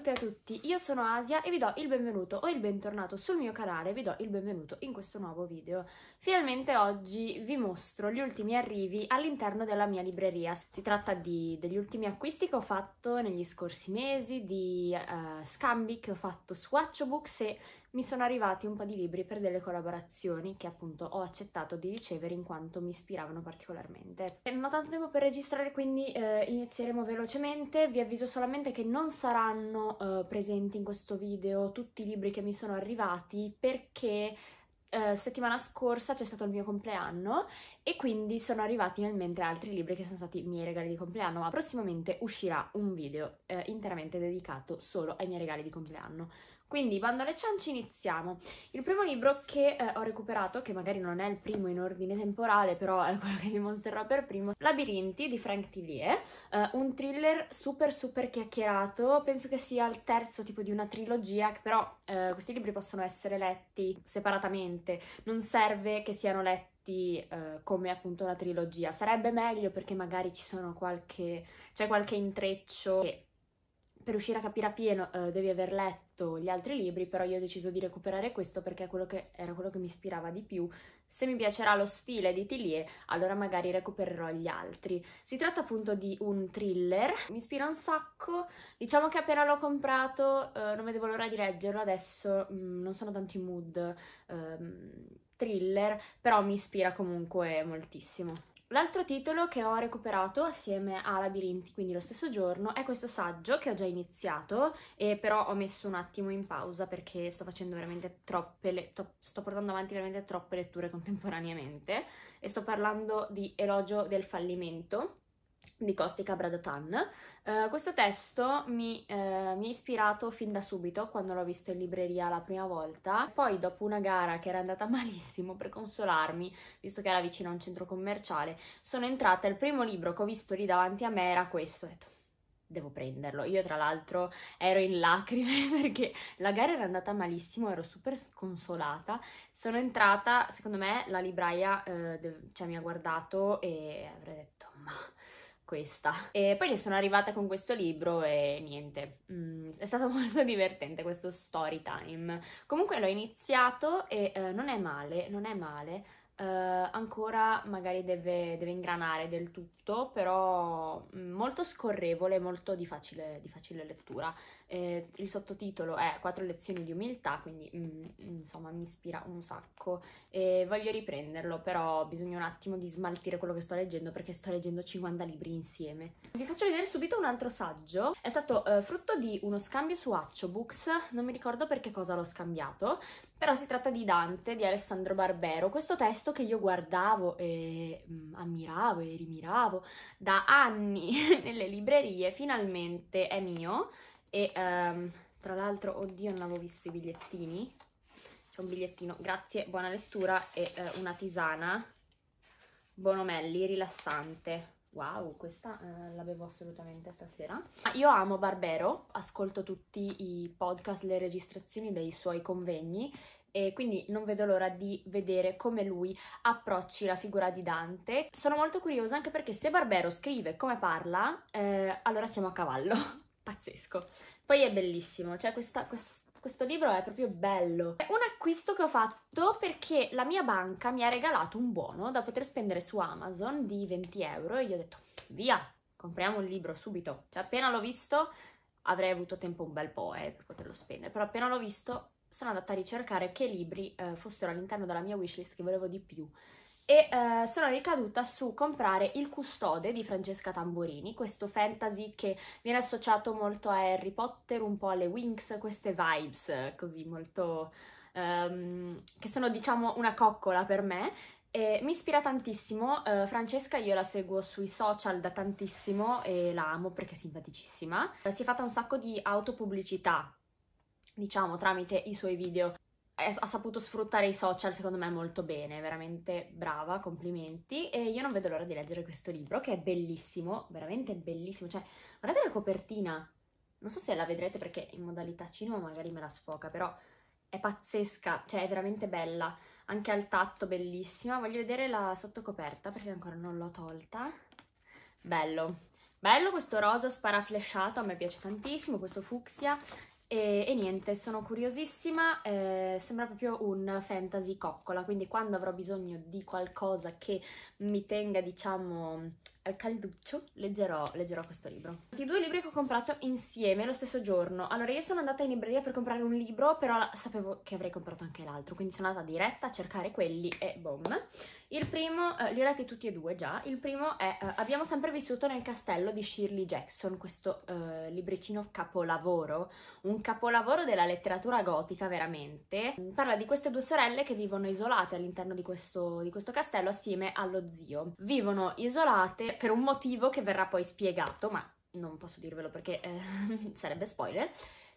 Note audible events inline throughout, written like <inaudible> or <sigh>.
tutti e a tutti, io sono Asia e vi do il benvenuto o il bentornato sul mio canale, vi do il benvenuto in questo nuovo video. Finalmente oggi vi mostro gli ultimi arrivi all'interno della mia libreria. Si tratta di, degli ultimi acquisti che ho fatto negli scorsi mesi, di uh, scambi che ho fatto su Watchbooks e mi sono arrivati un po' di libri per delle collaborazioni che appunto ho accettato di ricevere in quanto mi ispiravano particolarmente. Eh, non ho tanto tempo per registrare quindi eh, inizieremo velocemente, vi avviso solamente che non saranno eh, presenti in questo video tutti i libri che mi sono arrivati perché eh, settimana scorsa c'è stato il mio compleanno e quindi sono arrivati nel mentre altri libri che sono stati i miei regali di compleanno, ma prossimamente uscirà un video eh, interamente dedicato solo ai miei regali di compleanno. Quindi, bando alle ciance, iniziamo. Il primo libro che eh, ho recuperato, che magari non è il primo in ordine temporale, però è quello che vi mostrerò per primo, Labirinti di Frank Tillier, eh, un thriller super super chiacchierato, penso che sia il terzo tipo di una trilogia, però eh, questi libri possono essere letti separatamente, non serve che siano letti eh, come appunto la trilogia. Sarebbe meglio perché magari ci sono qualche, c'è qualche intreccio che per riuscire a capire a pieno eh, devi aver letto gli altri libri, però io ho deciso di recuperare questo perché quello che, era quello che mi ispirava di più. Se mi piacerà lo stile di Tillier, allora magari recupererò gli altri. Si tratta appunto di un thriller, mi ispira un sacco, diciamo che appena l'ho comprato eh, non vedevo l'ora di leggerlo, adesso mh, mm, non sono tanti mood ehm, thriller, però mi ispira comunque moltissimo. L'altro titolo che ho recuperato assieme a Labirinti, quindi lo stesso giorno, è questo saggio che ho già iniziato e però ho messo un attimo in pausa perché sto facendo veramente troppe, le- to- sto portando avanti veramente troppe letture contemporaneamente e sto parlando di Elogio del fallimento di Kostika Bradatan. Uh, eh, questo testo mi, uh, mi, ha ispirato fin da subito quando l'ho visto in libreria la prima volta. Poi, dopo una gara che era andata <laughs> malissimo, per consolarmi, visto che era vicino a un centro commerciale, sono entrata. e Il primo libro che ho visto lì davanti a me era questo. Ho detto, devo prenderlo. Io, tra l'altro, ero in lacrime <laughs> perché la gara era andata malissimo, ero super sconsolata. Sono entrata, secondo me, la libraia uh, cioè, ha guardato e avrei detto, ma questa. E poi ne sono arrivata con questo libro e niente, mm, è stato <laughs> molto divertente questo story time. Comunque l'ho iniziato e eh, non è male, non è male, eh, ancora magari deve, deve, ingranare del tutto, però mm, molto scorrevole, molto di facile, di facile lettura. Eh, il sottotitolo è Quattro lezioni di umiltà, quindi mh, mm, insomma mi ispira un sacco e voglio riprenderlo, però bisogna un attimo di smaltire quello che sto leggendo perché sto leggendo 50 libri insieme. Vi faccio vedere subito un altro saggio, è stato eh, frutto di uno scambio su Accio Books, non mi ricordo perché cosa l'ho scambiato, però si tratta di Dante di Alessandro Barbero, questo testo che io guardavo e mm, ammiravo e rimiravo da anni <laughs> nelle librerie, finalmente è mio e um, tra l'altro, oddio non avevo visto i bigliettini, c'è un bigliettino, grazie, buona lettura e uh, una tisana, Bonomelli, rilassante. Wow, questa eh, l'avevo assolutamente stasera. Ah, io amo Barbero, ascolto tutti i podcast, le registrazioni dei suoi convegni e quindi non vedo l'ora di vedere come lui approcci la figura di Dante. Sono molto curiosa anche perché se Barbero scrive come parla, eh, allora siamo a cavallo. <laughs> Pazzesco. Poi è bellissimo, cioè questa, questa questo libro è proprio bello. È un acquisto che ho fatto perché la mia banca mi ha regalato un buono da poter spendere su Amazon di 20 euro e io ho detto via, compriamo il libro subito. Cioè appena l'ho visto avrei avuto tempo un bel po' eh, per poterlo spendere, però appena l'ho visto sono andata a ricercare che libri eh, fossero all'interno della mia wishlist che volevo di più e eh, sono ricaduta su comprare Il Custode di Francesca Tamborini, questo fantasy che viene associato molto a Harry Potter, un po' alle Winx, queste vibes eh, così molto... Ehm, che sono diciamo una coccola per me e mi ispira tantissimo, eh, Francesca io la seguo sui social da tantissimo e la amo perché è simpaticissima. Si è fatta un sacco di autopubblicità, diciamo, tramite i suoi video ha saputo sfruttare i social secondo me molto bene, veramente brava, complimenti. E io non vedo l'ora di leggere questo libro che è bellissimo, veramente bellissimo. Cioè, guardate la copertina, non so se la vedrete perché in modalità cinema magari me la sfoca, però è pazzesca, cioè è veramente bella, anche al tatto bellissima. Voglio vedere la sottocoperta perché ancora non l'ho tolta. Bello, Bello questo rosa sparaflesciato, a me piace tantissimo, questo fucsia e, e niente, sono curiosissima, eh, sembra proprio un fantasy coccola, quindi quando avrò bisogno di qualcosa che mi tenga, diciamo, al calduccio, leggerò, leggerò questo libro. I due libri che ho comprato insieme lo stesso giorno. Allora, io sono andata in libreria per comprare un libro, però sapevo che avrei comprato anche l'altro, quindi sono andata diretta a cercare quelli e boom il primo, eh, li ho letti tutti e due già, il primo è eh, Abbiamo sempre vissuto nel castello di Shirley Jackson, questo eh, libricino capolavoro, un capolavoro della letteratura gotica veramente. Parla di queste due sorelle che vivono isolate all'interno di questo, di questo castello assieme allo zio. Vivono isolate per un motivo che verrà poi spiegato, ma non posso dirvelo perché eh, <laughs> sarebbe spoiler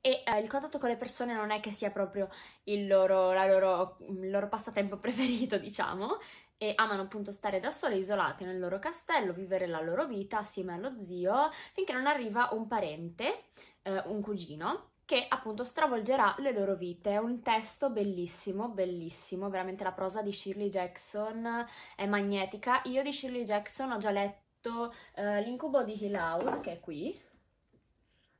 e eh, il contatto con le persone non è che sia proprio il loro, loro, il loro passatempo <laughs> preferito, diciamo, e amano appunto stare da sole, isolate nel loro castello, vivere la loro vita assieme allo zio, finché non arriva un parente, eh, un cugino, che appunto stravolgerà le loro vite. È un testo bellissimo, bellissimo, veramente la prosa di Shirley Jackson è magnetica. Io di Shirley Jackson ho già letto eh, L'incubo di Hill House, che è qui.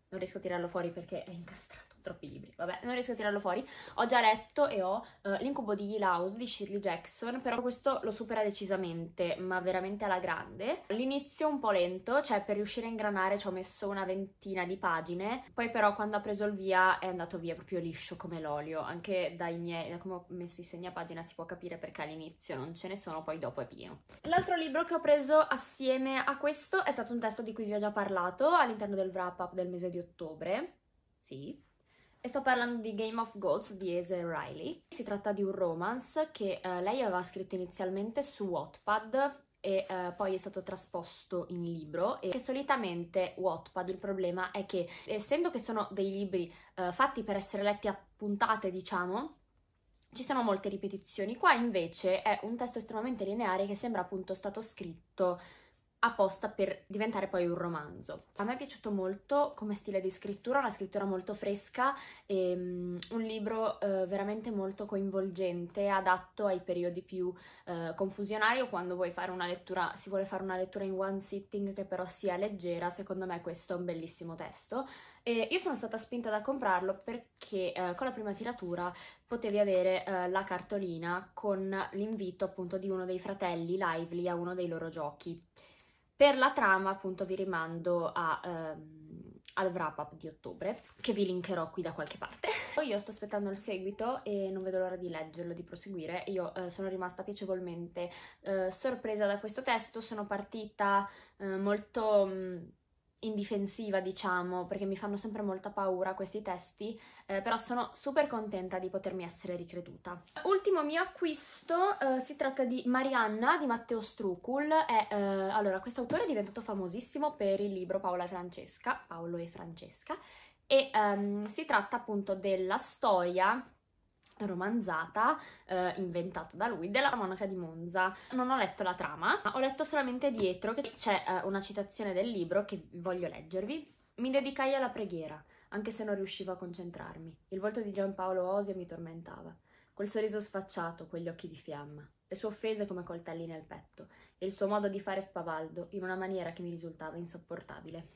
Non riesco a tirarlo fuori perché è incastrato troppi libri, vabbè, non riesco a tirarlo fuori. Ho già letto e ho uh, l'incubo di Hill House di Shirley Jackson, però questo lo supera decisamente, ma veramente alla grande. L'inizio un po' lento, cioè per riuscire a ingranare ci ho messo una ventina di pagine, poi però quando ha preso il via è andato via proprio liscio come l'olio, anche dai miei, da come ho messo i segni a pagina si può capire perché all'inizio non ce ne sono, poi dopo è pieno. L'altro libro che ho preso assieme a questo è stato un testo di cui vi ho già parlato all'interno del wrap up del mese di ottobre, sì, e sto parlando di Game of Goals di Eze Riley. Si tratta di un romance che eh, lei aveva scritto inizialmente su Wattpad e eh, poi è stato trasposto in libro e che solitamente Wattpad il problema è che essendo che sono dei libri eh, fatti per essere letti a puntate diciamo ci sono molte ripetizioni qua invece è un testo estremamente lineare che sembra appunto stato scritto apposta per diventare poi un romanzo. A me è piaciuto molto come stile di scrittura, una scrittura molto fresca, e, um, un libro uh, veramente molto coinvolgente, adatto ai periodi più uh, confusionari o quando vuoi fare una lettura, si vuole fare una lettura in one sitting che però sia leggera, secondo me questo è un bellissimo testo. E io sono stata spinta da comprarlo perché uh, con la prima tiratura potevi avere la cartolina con l'invito appunto di uno dei fratelli Lively a uno dei loro giochi. Per la trama appunto vi rimando a, ehm, al wrap up di ottobre che vi linkerò qui da qualche parte. <laughs> io sto aspettando il seguito e non vedo l'ora di leggerlo, di proseguire. Io eh, sono rimasta piacevolmente eh, sorpresa da questo testo, sono partita eh, molto... Mh, mm, in difensiva, diciamo, perché mi fanno sempre molta paura questi testi, eh, però sono super contenta di potermi essere ricreduta. Ultimo mio acquisto, eh, si tratta di Marianna di Matteo Strucul. È, eh, allora, questo autore è diventato famosissimo per il libro Paola e Francesca, Paolo e Francesca, e ehm, si tratta appunto della storia romanzata eh, inventato da lui della monaca di Monza. Non ho letto la trama, ma ho letto solamente dietro che c'è eh, una citazione del libro che voglio leggervi. Mi dedicai alla preghiera, anche se non riuscivo a concentrarmi. Il volto di Giampaolo Osio mi tormentava. Quel sorriso sfacciato, quegli occhi di fiamma, le sue offese come coltelli nel petto e il suo modo di fare spavaldo in una maniera che mi risultava insopportabile.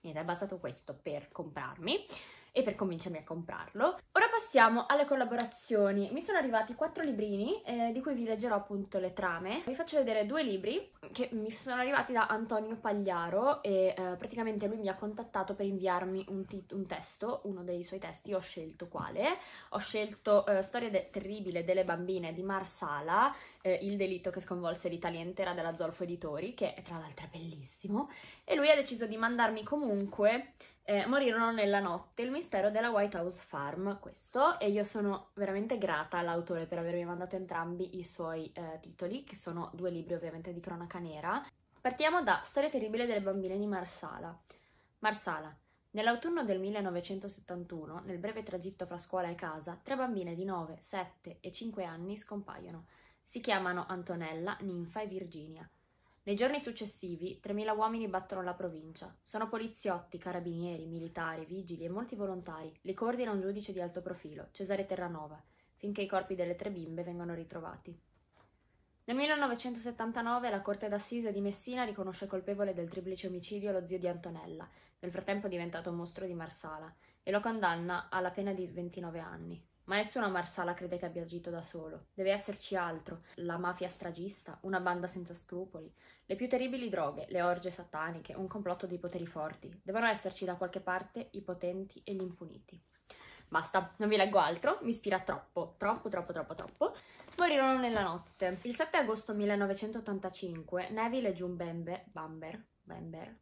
ed è bastato questo per comprarmi e per convincermi a comprarlo passiamo alle collaborazioni. Mi sono arrivati quattro librini, eh, di cui vi leggerò appunto le trame. Vi faccio vedere due libri che mi sono arrivati da Antonio Pagliaro e eh, praticamente lui mi ha contattato per inviarmi un, un, testo, uno dei suoi testi, ho scelto quale. Ho scelto eh, Storia de terribile delle bambine di Marsala, eh, il delitto che sconvolse l'Italia intera della Zolfo Editori, che è tra l'altro bellissimo, e lui ha deciso di mandarmi comunque eh, morirono nella notte, il mistero della White House Farm, questo, e io sono veramente grata all'autore per avermi mandato entrambi i suoi eh, titoli, che sono due libri ovviamente di cronaca nera. Partiamo da Storia terribile delle bambine di Marsala. Marsala. Nell'autunno del 1971, nel breve tragitto fra scuola e casa, tre bambine di 9, 7 e 5 anni scompaiono. Si chiamano Antonella, Ninfa e Virginia. Nei giorni successivi 3.000 uomini battono la provincia. Sono poliziotti, carabinieri, militari, vigili e molti volontari. Li coordina un giudice di alto profilo, Cesare Terranova, finché i corpi delle tre bimbe vengono ritrovati. Nel 1979 la Corte d'Assise di Messina riconosce colpevole del triplice omicidio lo zio di Antonella, nel frattempo diventato mostro di Marsala, e lo condanna alla pena di 29 anni. Ma nessuno a Marsala crede che abbia agito da solo. Deve esserci altro. La mafia stragista, una banda senza scrupoli, le più terribili droghe, le orge sataniche, un complotto dei poteri forti. Devono esserci da qualche parte i potenti e gli impuniti. Basta, non vi leggo altro, mi ispira troppo, troppo, troppo, troppo, troppo. Morirono nella notte. Il 7 agosto 1985 Neville e June Bembe, Bamber, Bember,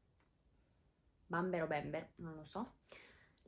Bamber o Bamber, non lo so,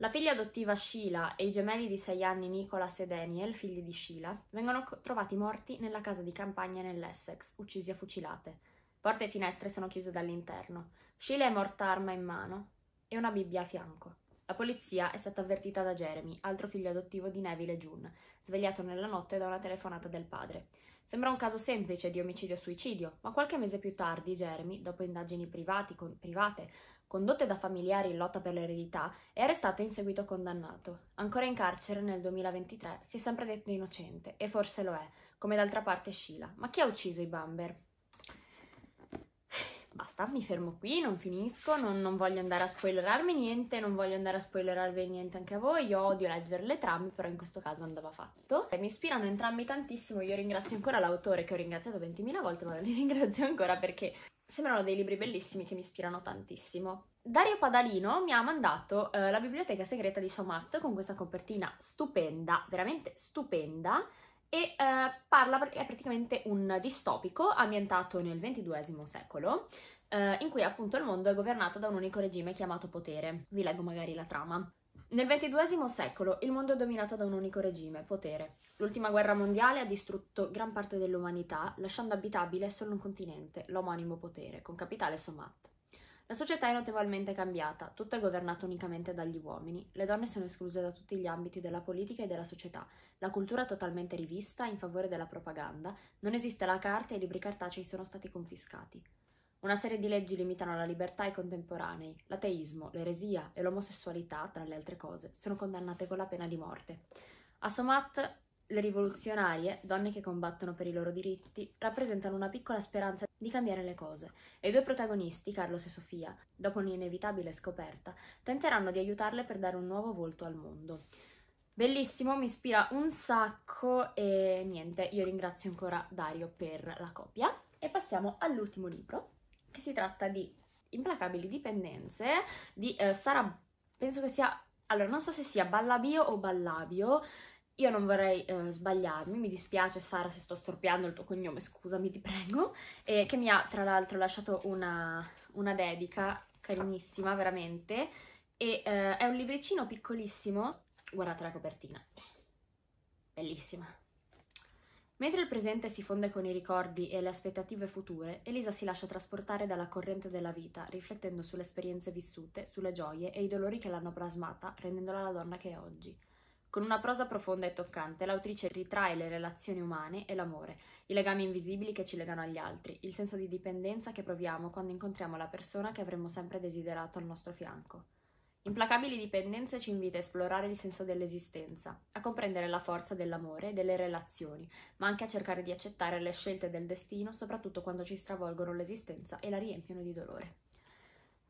la figlia adottiva Sheila e i gemelli di 6 anni Nicholas e Daniel, figli di Sheila, vengono trovati morti nella casa di campagna nell'Essex, uccisi a fucilate. Porte e finestre sono chiuse dall'interno. Sheila è morta arma in mano e una Bibbia a fianco. La polizia è stata avvertita da Jeremy, altro figlio adottivo di Neville e June, svegliato nella notte da una telefonata del padre. Sembra un caso semplice di omicidio-suicidio, ma qualche mese più tardi Jeremy, dopo indagini privati, con, private, condotte da familiari in lotta per l'eredità, è arrestato e in seguito condannato. Ancora in carcere nel 2023, si è sempre detto innocente, e forse lo è, come d'altra parte Sheila. Ma chi ha ucciso i Bamber? Basta, mi fermo qui, non finisco, non, non, voglio andare a spoilerarmi niente, non voglio andare a spoilerarvi niente anche a voi, io odio leggere le trame, però in questo caso andava fatto. Mi ispirano entrambi tantissimo, io ringrazio ancora l'autore che ho ringraziato 20.000 volte, ma li <laughs> ringrazio ancora perché sembrano dei libri bellissimi che mi ispirano tantissimo. Dario Padalino mi ha mandato eh, la biblioteca segreta di Somat con questa copertina stupenda, veramente stupenda, e eh, parla, è praticamente un distopico ambientato nel XXI secolo, eh, in cui appunto il mondo è governato da un unico regime chiamato potere. Vi leggo magari la trama. Nel XXI secolo il mondo è dominato da un unico regime, potere. L'ultima guerra mondiale ha distrutto gran parte dell'umanità, lasciando abitabile solo un continente, l'omonimo potere, con capitale Somat. La società è notevolmente cambiata, tutto è governato unicamente dagli uomini, le donne sono escluse da tutti gli ambiti della politica e della società, la cultura è totalmente rivista in favore della propaganda, non esiste la carta e i libri cartacei sono stati confiscati. Una serie di leggi limitano la libertà ai contemporanei. L'ateismo, l'eresia e l'omosessualità, tra le altre cose, sono condannate con la pena di morte. A Somat, le rivoluzionarie, donne che combattono per i loro diritti, rappresentano una piccola speranza di cambiare le cose e i due protagonisti, Carlos e Sofia, dopo un'inevitabile scoperta, tenteranno di aiutarle per dare un nuovo volto al mondo. Bellissimo, mi ispira un sacco e niente, io ringrazio ancora Dario per la copia e passiamo all'ultimo libro che si tratta di Implacabili dipendenze di eh, Sara, penso che sia, allora non so se sia Ballabio o Ballabio, io non vorrei eh, sbagliarmi, mi dispiace Sara se sto storpiando il tuo cognome, scusami ti prego, eh, che mi ha tra l'altro lasciato una, una dedica carinissima veramente, e eh, è un libricino piccolissimo, guardate la copertina, bellissima. Mentre il presente si fonde con i ricordi e le aspettative future, Elisa si lascia trasportare dalla corrente della vita, riflettendo sulle esperienze vissute, sulle gioie e i dolori che l'hanno plasmata, rendendola la donna che è oggi. Con una prosa profonda e toccante, l'autrice ritrae le relazioni umane e l'amore, i legami invisibili che ci legano agli altri, il senso di dipendenza che proviamo quando incontriamo la persona che avremmo sempre desiderato al nostro fianco. Implacabili dipendenze ci invita a esplorare il senso dell'esistenza, a comprendere la forza dell'amore e delle relazioni, ma anche a cercare di accettare le scelte del destino, soprattutto quando ci stravolgono l'esistenza e la riempiono di dolore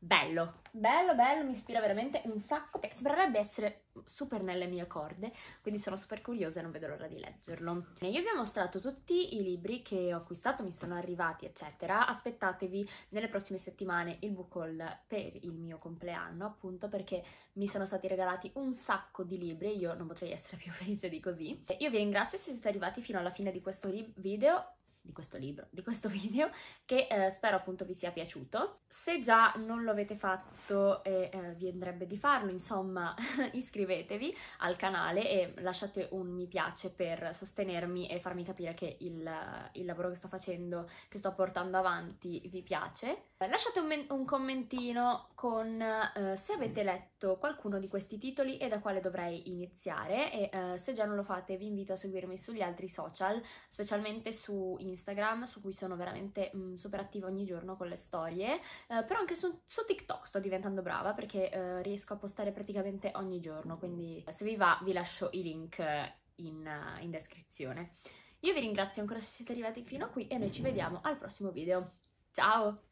bello, bello, bello, mi ispira veramente un sacco. Sembrerebbe essere super nelle mie corde, quindi sono super curiosa e non vedo l'ora di leggerlo. Io vi ho mostrato tutti i libri che ho acquistato, mi sono arrivati, eccetera. Aspettatevi nelle prossime settimane il book haul per il mio compleanno, appunto, perché mi sono stati regalati un sacco di libri, io non potrei essere <laughs> più felice di così. Io vi ringrazio se siete arrivati fino alla fine di questo video, di questo libro, di questo <laughs> video, che eh, spero appunto vi sia piaciuto. Se già non lo avete fatto e eh, vi andrebbe di farlo, insomma, <laughs> iscrivetevi al canale e lasciate un mi piace per sostenermi e farmi capire che il, il lavoro che sto facendo, che sto portando avanti, vi piace. Lasciate un, men- un commentino con eh, se avete letto qualcuno di questi titoli e da quale dovrei iniziare e eh, se già non lo fate vi invito a seguirmi sugli altri social, specialmente su Instagram su cui sono veramente mh, mm, super attiva ogni giorno con le storie, eh, però anche su, su, TikTok sto diventando brava perché eh, riesco a postare praticamente ogni giorno, quindi se vi va vi lascio i link in, in descrizione. Io vi ringrazio ancora se siete arrivati fino a qui e noi ci vediamo al prossimo video. Ciao!